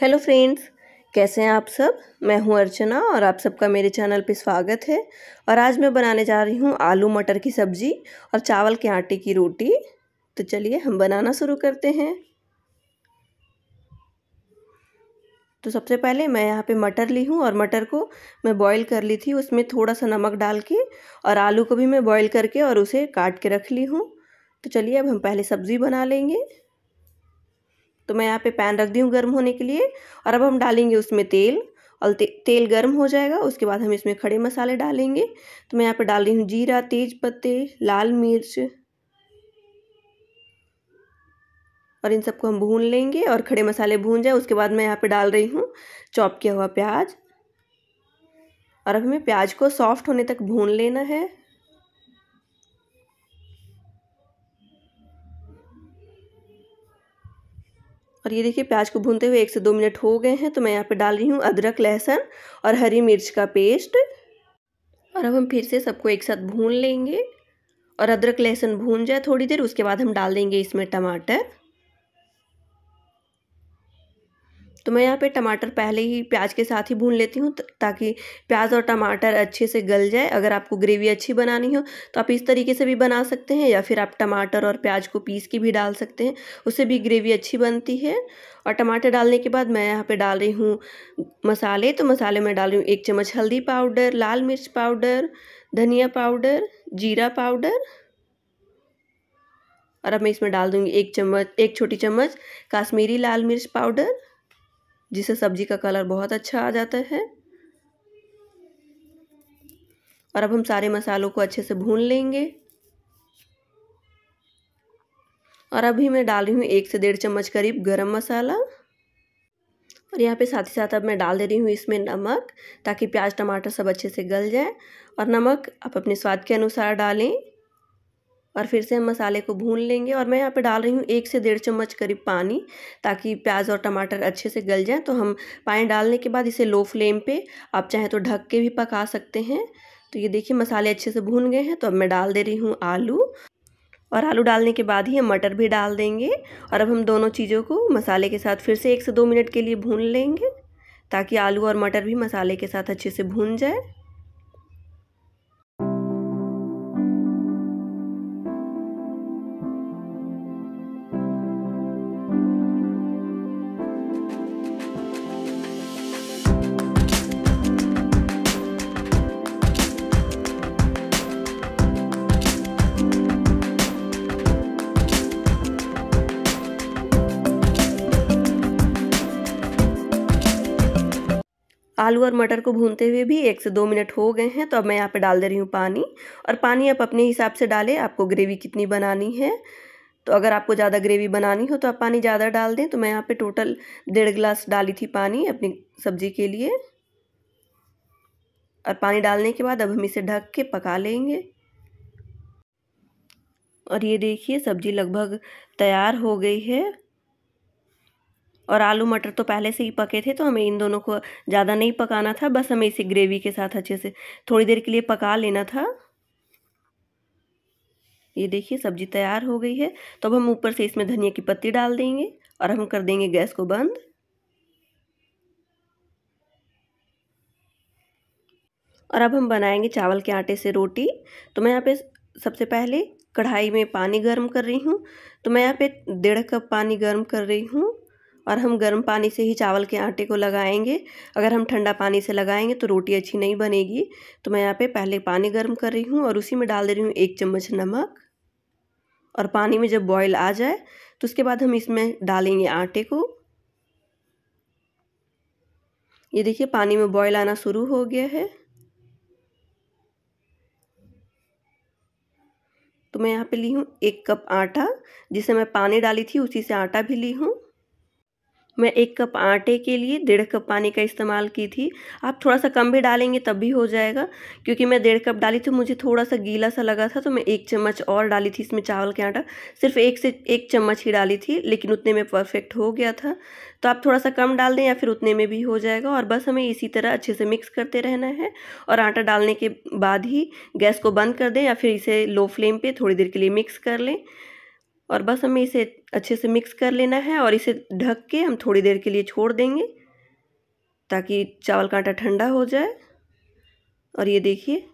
hello friends कैसे हैं आप सब मैं हूं अर्चना और आप सबका मेरे चैनल पर स्वागत है और आज मैं बनाने जा रही हूं आलू मटर की सब्ज़ी और चावल के आटे की रोटी तो चलिए हम बनाना शुरू करते हैं तो सबसे पहले मैं यहाँ पे मटर ली हूँ और मटर को मैं बॉईल कर ली थी उसमें थोड़ा सा नमक डाल के और आलू को भी मैं बॉईल करके और उसे काट के रख ली हूँ तो चलिए अब हम पहले सब्ज़ी बना लेंगे तो मैं यहाँ पे पैन रख दी हूँ गर्म होने के लिए और अब हम डालेंगे उसमें तेल और ते, तेल गर्म हो जाएगा उसके बाद हम इसमें खड़े मसाले डालेंगे तो मैं यहाँ पे डाल रही हूँ जीरा तेज पत्ते लाल मिर्च और इन सबको हम भून लेंगे और खड़े मसाले भून जाए उसके बाद मैं यहाँ पे डाल रही हूँ चॉप किया हुआ प्याज और अब हमें प्याज को सॉफ्ट होने तक भून लेना है और ये देखिए प्याज को भूनते हुए एक से दो मिनट हो गए हैं तो मैं यहाँ पे डाल रही हूँ अदरक लहसुन और हरी मिर्च का पेस्ट और अब हम फिर से सबको एक साथ भून लेंगे और अदरक लहसुन भून जाए थोड़ी देर उसके बाद हम डाल देंगे इसमें टमाटर तो मैं यहाँ पे टमाटर पहले ही प्याज के साथ ही भून लेती हूँ ताकि प्याज और टमाटर अच्छे से गल जाए अगर आपको ग्रेवी अच्छी बनानी हो तो आप इस तरीके से भी बना सकते हैं या फिर आप टमाटर और प्याज को पीस के भी डाल सकते हैं उससे भी ग्रेवी अच्छी बनती है और टमाटर डालने के बाद मैं यहाँ पर डाल रही हूँ मसाले तो मसाले में डाल रही हूँ एक चम्मच हल्दी पाउडर लाल मिर्च पाउडर धनिया पाउडर जीरा पाउडर और अब मैं इसमें डाल दूँगी एक चम्मच एक छोटी चम्मच काश्मीरी लाल मिर्च पाउडर जिससे सब्जी का कलर बहुत अच्छा आ जाता है और अब हम सारे मसालों को अच्छे से भून लेंगे और अभी मैं डाल रही हूँ एक से डेढ़ चम्मच करीब गरम मसाला और यहाँ पे साथ ही साथ अब मैं डाल दे रही हूँ इसमें नमक ताकि प्याज टमाटर सब अच्छे से गल जाए और नमक आप अपने स्वाद के अनुसार डालें और फिर से हम मसाले को भून लेंगे और मैं यहाँ पे डाल रही हूँ एक से डेढ़ चम्मच करीब पानी ताकि प्याज और टमाटर अच्छे से गल जाएँ तो हम पानी डालने के बाद इसे लो फ्लेम पर आप चाहें तो ढक के भी पका सकते हैं तो ये देखिए मसाले अच्छे से भून गए हैं तो अब मैं डाल दे रही हूँ आलू और आलू डालने के बाद ही हम मटर भी डाल देंगे और अब हम दोनों चीज़ों को मसाले के साथ फिर से एक से दो मिनट के लिए भून लेंगे ताकि आलू और मटर भी मसाले के साथ अच्छे से भून जाए आलू और मटर को भूनते हुए भी एक से दो मिनट हो गए हैं तो अब मैं यहाँ पे डाल दे रही हूँ पानी और पानी आप अपने हिसाब से डालें आपको ग्रेवी कितनी बनानी है तो अगर आपको ज़्यादा ग्रेवी बनानी हो तो आप पानी ज़्यादा डाल दें तो मैं यहाँ पे टोटल डेढ़ गिलास डाली थी पानी अपनी सब्जी के लिए और पानी डालने के बाद अब हम इसे ढक के पका लेंगे और ये देखिए सब्ज़ी लगभग तैयार हो गई है और आलू मटर तो पहले से ही पके थे तो हमें इन दोनों को ज़्यादा नहीं पकाना था बस हमें इसे ग्रेवी के साथ अच्छे से थोड़ी देर के लिए पका लेना था ये देखिए सब्जी तैयार हो गई है तो अब हम ऊपर से इसमें धनिया की पत्ती डाल देंगे और हम कर देंगे गैस को बंद और अब हम बनाएंगे चावल के आटे से रोटी तो मैं यहाँ पे सबसे पहले कढ़ाई में पानी गर्म कर रही हूँ तो मैं यहाँ पे डेढ़ कप पानी गर्म कर रही हूँ और हम गर्म पानी से ही चावल के आटे को लगाएंगे अगर हम ठंडा पानी से लगाएंगे तो रोटी अच्छी नहीं बनेगी तो मैं यहाँ पे पहले पानी गर्म कर रही हूँ और उसी में डाल दे रही हूँ एक चम्मच नमक और पानी में जब बॉयल आ जाए तो उसके बाद हम इसमें डालेंगे आटे को ये देखिए पानी में बॉयल आना शुरू हो गया है तो मैं यहाँ पे ली हूँ एक कप आटा जिसे मैं पानी डाली थी उसी से आटा भी ली हूँ मैं एक कप आटे के लिए डेढ़ कप पानी का इस्तेमाल की थी आप थोड़ा सा कम भी डालेंगे तब भी हो जाएगा क्योंकि मैं डेढ़ कप डाली थी मुझे थोड़ा सा गीला सा लगा था तो मैं एक चम्मच और डाली थी इसमें चावल के आटा सिर्फ एक से एक चम्मच ही डाली थी लेकिन उतने में परफेक्ट हो गया था तो आप थोड़ा सा कम डाल दें या फिर उतने में भी हो जाएगा और बस हमें इसी तरह अच्छे से मिक्स करते रहना है और आटा डालने के बाद ही गैस को बंद कर दें या फिर इसे लो फ्लेम पर थोड़ी देर के लिए मिक्स कर लें और बस हमें इसे अच्छे से मिक्स कर लेना है और इसे ढक के हम थोड़ी देर के लिए छोड़ देंगे ताकि चावल का आटा ठंडा हो जाए और ये देखिए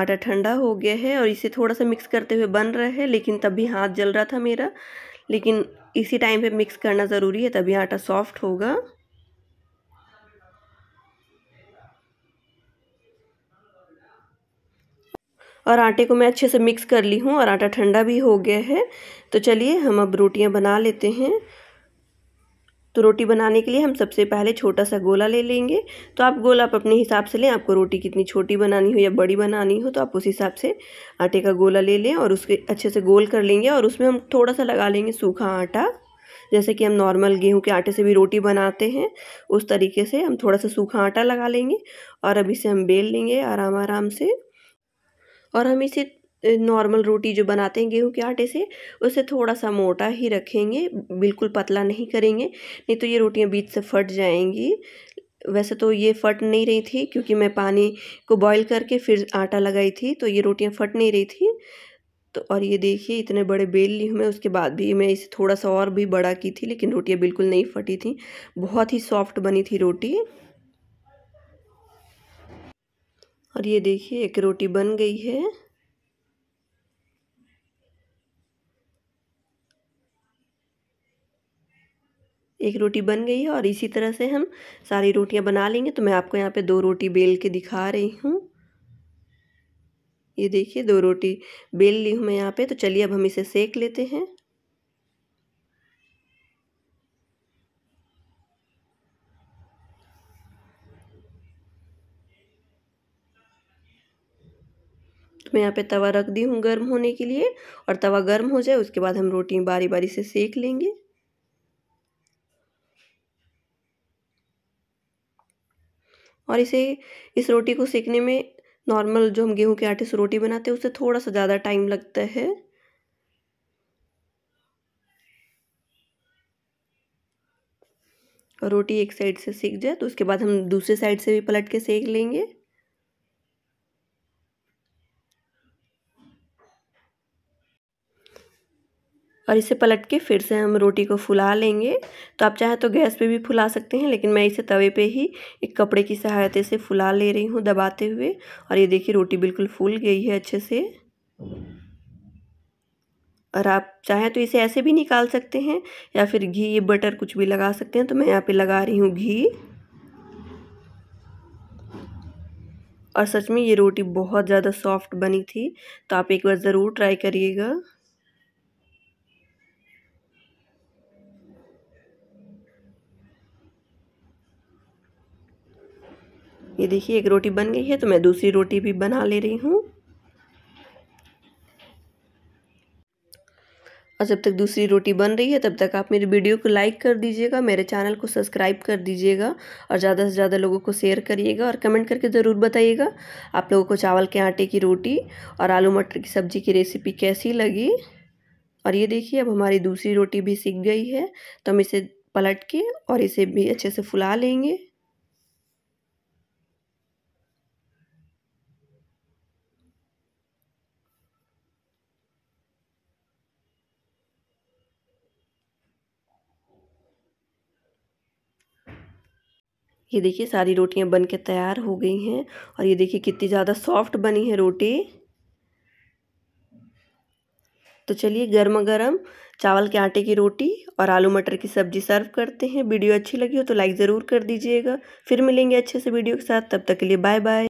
आटा ठंडा हो गया है और इसे थोड़ा सा मिक्स करते हुए बन रहा है लेकिन तब भी हाथ जल रहा था मेरा लेकिन इसी टाइम पे मिक्स करना ज़रूरी है तभी आटा सॉफ्ट होगा और आटे को मैं अच्छे से मिक्स कर ली हूँ और आटा ठंडा भी हो गया है तो चलिए हम अब रोटियाँ बना लेते हैं तो रोटी बनाने के लिए हम सबसे पहले छोटा सा गोला ले लेंगे तो आप गोला आप अपने हिसाब से लें आपको रोटी कितनी छोटी बनानी हो या बड़ी बनानी हो तो आप उस हिसाब से आटे का गोला ले लें और उसके अच्छे से गोल कर लेंगे और उसमें हम थोड़ा सा लगा लेंगे सूखा आटा जैसे कि हम नॉर्मल गेहूं के आटे से भी रोटी बनाते हैं उस तरीके से हम थोड़ा सा सूखा आटा लगा लेंगे और अब इसे हम बेल लेंगे आराम आराम से और हम इसे नॉर्मल रोटी जो बनाते हैं गेहूं के आटे से उसे थोड़ा सा मोटा ही रखेंगे बिल्कुल पतला नहीं करेंगे नहीं तो ये रोटियां बीच से फट जाएंगी वैसे तो ये फट नहीं रही थी क्योंकि मैं पानी को बॉईल करके फिर आटा लगाई थी तो ये रोटियां फट नहीं रही थी तो और ये देखिए इतने बड़े बेल ली मैं उसके बाद भी मैं इसे थोड़ा सा और भी बड़ा की थी लेकिन रोटियाँ बिल्कुल नहीं फटी थी बहुत ही सॉफ्ट बनी थी रोटी और ये देखिए एक रोटी बन गई है एक रोटी बन गई है और इसी तरह से हम सारी रोटियां बना लेंगे तो मैं आपको यहाँ पे दो रोटी बेल के दिखा रही हूँ ये देखिए दो रोटी बेल ली हूँ मैं यहाँ पे तो चलिए अब हम इसे सेक लेते हैं मैं यहाँ पे तवा रख दी हूँ गर्म होने के लिए और तवा गर्म हो जाए उसके बाद हम रोटी बारी बारी से सेक लेंगे और इसे इस रोटी को सेकने में नॉर्मल जो हम गेहूं के आटे से रोटी बनाते हैं उससे थोड़ा सा ज़्यादा टाइम लगता है और रोटी एक साइड से सेक जाए तो उसके बाद हम दूसरे साइड से भी पलट के सेक लेंगे और इसे पलट के फिर से हम रोटी को फुला लेंगे तो आप चाहें तो गैस पे भी फुला सकते हैं लेकिन मैं इसे तवे पे ही एक कपड़े की सहायता से फुला ले रही हूँ दबाते हुए और ये देखिए रोटी बिल्कुल फूल गई है अच्छे से और आप चाहें तो इसे ऐसे भी निकाल सकते हैं या फिर घी बटर कुछ भी लगा सकते हैं तो मैं यहाँ पर लगा रही हूँ घी और सच में ये रोटी बहुत ज़्यादा सॉफ्ट बनी थी तो आप एक बार ज़रूर ट्राई करिएगा ये देखिए एक रोटी बन गई है तो मैं दूसरी रोटी भी बना ले रही हूँ और जब तक दूसरी रोटी बन रही है तब तक आप मेरी वीडियो को लाइक कर दीजिएगा मेरे चैनल को सब्सक्राइब कर दीजिएगा और ज़्यादा से ज़्यादा लोगों को शेयर करिएगा और कमेंट करके ज़रूर बताइएगा आप लोगों को चावल के आटे की रोटी और आलू मटर की सब्ज़ी की रेसिपी कैसी लगी और ये देखिए अब हमारी दूसरी रोटी भी सीख गई है तो हम इसे पलट के और इसे भी अच्छे से फुला लेंगे ये देखिए सारी रोटियां बन के तैयार हो गई हैं और ये देखिए कितनी ज़्यादा सॉफ्ट बनी है रोटी तो चलिए गर्मा गर्म चावल के आटे की रोटी और आलू मटर की सब्जी सर्व करते हैं वीडियो अच्छी लगी हो तो लाइक ज़रूर कर दीजिएगा फिर मिलेंगे अच्छे से वीडियो के साथ तब तक के लिए बाय बाय